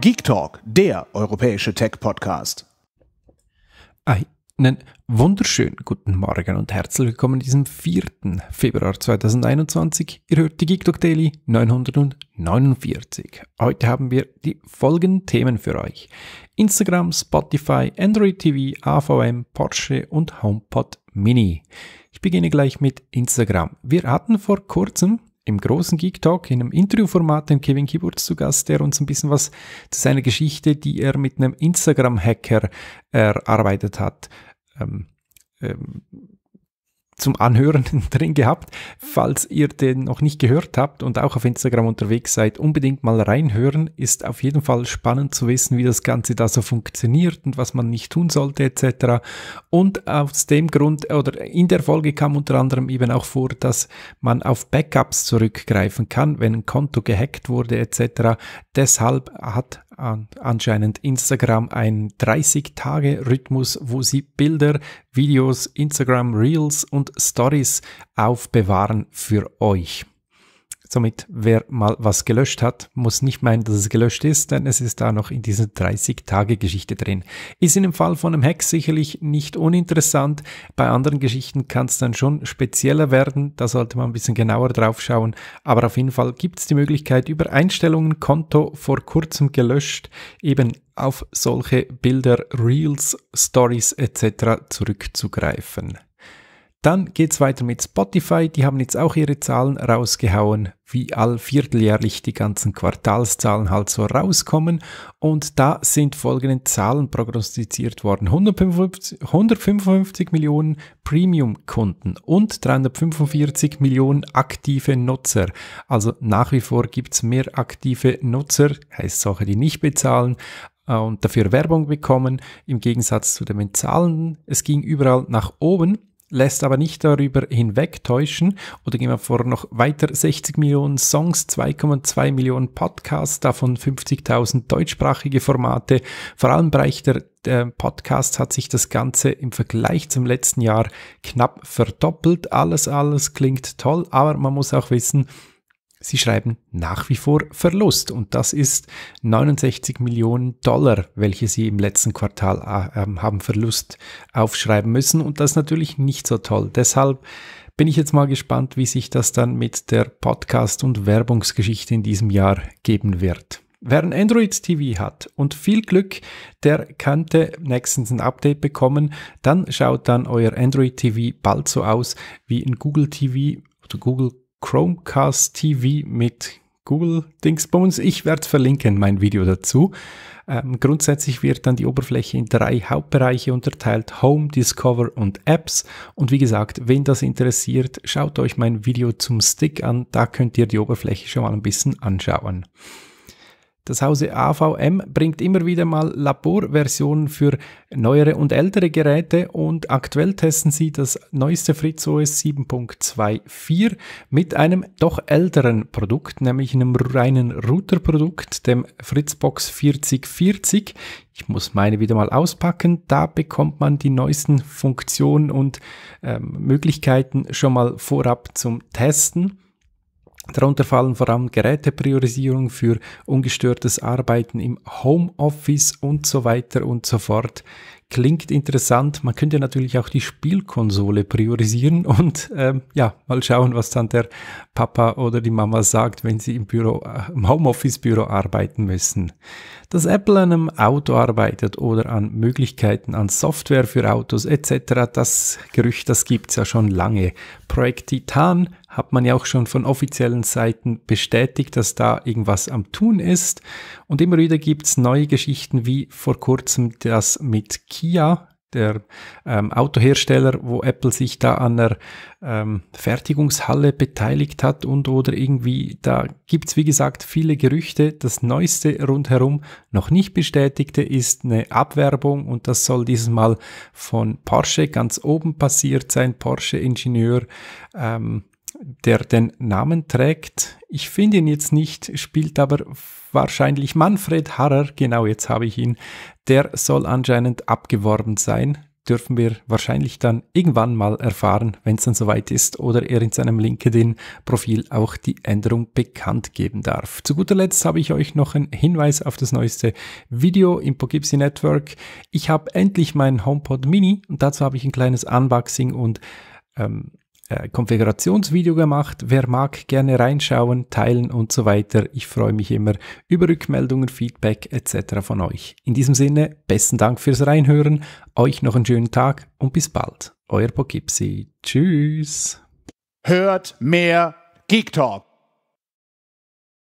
Geek Talk, der europäische Tech-Podcast. Einen wunderschönen guten Morgen und herzlich willkommen in diesem 4. Februar 2021. Ihr hört die Geek Talk Daily 949. Heute haben wir die folgenden Themen für euch: Instagram, Spotify, Android TV, AVM, Porsche und HomePod Mini. Ich beginne gleich mit Instagram. Wir hatten vor kurzem im großen Geek Talk, in einem Interviewformat, dem Kevin Kiburz zu Gast, der uns ein bisschen was zu seiner Geschichte, die er mit einem Instagram-Hacker erarbeitet hat, ähm, ähm, zum Anhören drin gehabt. Falls ihr den noch nicht gehört habt und auch auf Instagram unterwegs seid, unbedingt mal reinhören. Ist auf jeden Fall spannend zu wissen, wie das Ganze da so funktioniert und was man nicht tun sollte etc. Und aus dem Grund oder in der Folge kam unter anderem eben auch vor, dass man auf Backups zurückgreifen kann, wenn ein Konto gehackt wurde etc. Deshalb hat anscheinend Instagram ein 30-Tage-Rhythmus, wo sie Bilder, Videos, Instagram Reels und Stories aufbewahren für euch. Somit, wer mal was gelöscht hat, muss nicht meinen, dass es gelöscht ist, denn es ist da noch in dieser 30-Tage-Geschichte drin. Ist in dem Fall von einem Hack sicherlich nicht uninteressant. Bei anderen Geschichten kann es dann schon spezieller werden. Da sollte man ein bisschen genauer drauf schauen. Aber auf jeden Fall gibt es die Möglichkeit, über Einstellungen Konto vor kurzem gelöscht, eben auf solche Bilder, Reels, Stories etc. zurückzugreifen. Dann geht es weiter mit Spotify. Die haben jetzt auch ihre Zahlen rausgehauen, wie all vierteljährlich die ganzen Quartalszahlen halt so rauskommen. Und da sind folgende Zahlen prognostiziert worden. 155, 155 Millionen Premium-Kunden und 345 Millionen aktive Nutzer. Also nach wie vor gibt es mehr aktive Nutzer, heißt solche, die nicht bezahlen, äh, und dafür Werbung bekommen, im Gegensatz zu den Zahlen. Es ging überall nach oben lässt aber nicht darüber hinwegtäuschen. Oder gehen wir vor noch weiter, 60 Millionen Songs, 2,2 Millionen Podcasts, davon 50.000 deutschsprachige Formate. Vor allem im Bereich der äh, Podcasts hat sich das Ganze im Vergleich zum letzten Jahr knapp verdoppelt. Alles, alles klingt toll, aber man muss auch wissen, Sie schreiben nach wie vor Verlust und das ist 69 Millionen Dollar, welche Sie im letzten Quartal äh, ähm, haben Verlust aufschreiben müssen und das ist natürlich nicht so toll. Deshalb bin ich jetzt mal gespannt, wie sich das dann mit der Podcast- und Werbungsgeschichte in diesem Jahr geben wird. Wer ein Android TV hat und viel Glück, der könnte nächstens ein Update bekommen. Dann schaut dann euer Android TV bald so aus wie ein Google TV oder Google Chromecast TV mit Google Dingsbums. Ich werde verlinken, mein Video dazu. Ähm, grundsätzlich wird dann die Oberfläche in drei Hauptbereiche unterteilt, Home, Discover und Apps. Und wie gesagt, wen das interessiert, schaut euch mein Video zum Stick an, da könnt ihr die Oberfläche schon mal ein bisschen anschauen. Das Hause AVM bringt immer wieder mal Laborversionen für neuere und ältere Geräte und aktuell testen sie das neueste Fritz OS 7.24 mit einem doch älteren Produkt, nämlich einem reinen Routerprodukt, dem Fritzbox 4040. Ich muss meine wieder mal auspacken. Da bekommt man die neuesten Funktionen und ähm, Möglichkeiten schon mal vorab zum Testen. Darunter fallen vor allem Gerätepriorisierung für ungestörtes Arbeiten im Homeoffice und so weiter und so fort. Klingt interessant. Man könnte natürlich auch die Spielkonsole priorisieren und ähm, ja, mal schauen, was dann der Papa oder die Mama sagt, wenn sie im Büro, äh, im Homeoffice-Büro arbeiten müssen. Dass Apple an einem Auto arbeitet oder an Möglichkeiten, an Software für Autos etc., das Gerücht, das gibt es ja schon lange. Projekt Titan hat man ja auch schon von offiziellen Seiten bestätigt, dass da irgendwas am Tun ist. Und immer wieder gibt es neue Geschichten, wie vor kurzem das mit Kia, der ähm, Autohersteller, wo Apple sich da an einer ähm, Fertigungshalle beteiligt hat und oder irgendwie, da gibt es wie gesagt viele Gerüchte. Das Neueste rundherum, noch nicht bestätigte, ist eine Abwerbung und das soll dieses Mal von Porsche ganz oben passiert sein. Porsche-Ingenieur ähm, der den Namen trägt. Ich finde ihn jetzt nicht, spielt aber wahrscheinlich Manfred Harrer, genau jetzt habe ich ihn. Der soll anscheinend abgeworben sein. Dürfen wir wahrscheinlich dann irgendwann mal erfahren, wenn es dann soweit ist oder er in seinem LinkedIn-Profil auch die Änderung bekannt geben darf. Zu guter Letzt habe ich euch noch einen Hinweis auf das neueste Video im Poughkeepsie Network. Ich habe endlich meinen HomePod Mini und dazu habe ich ein kleines Unboxing und ähm, äh, Konfigurationsvideo gemacht. Wer mag, gerne reinschauen, teilen und so weiter. Ich freue mich immer über Rückmeldungen, Feedback etc. von euch. In diesem Sinne, besten Dank fürs Reinhören, euch noch einen schönen Tag und bis bald. Euer Poughkeepsie. Tschüss. Hört mehr Geek Talk.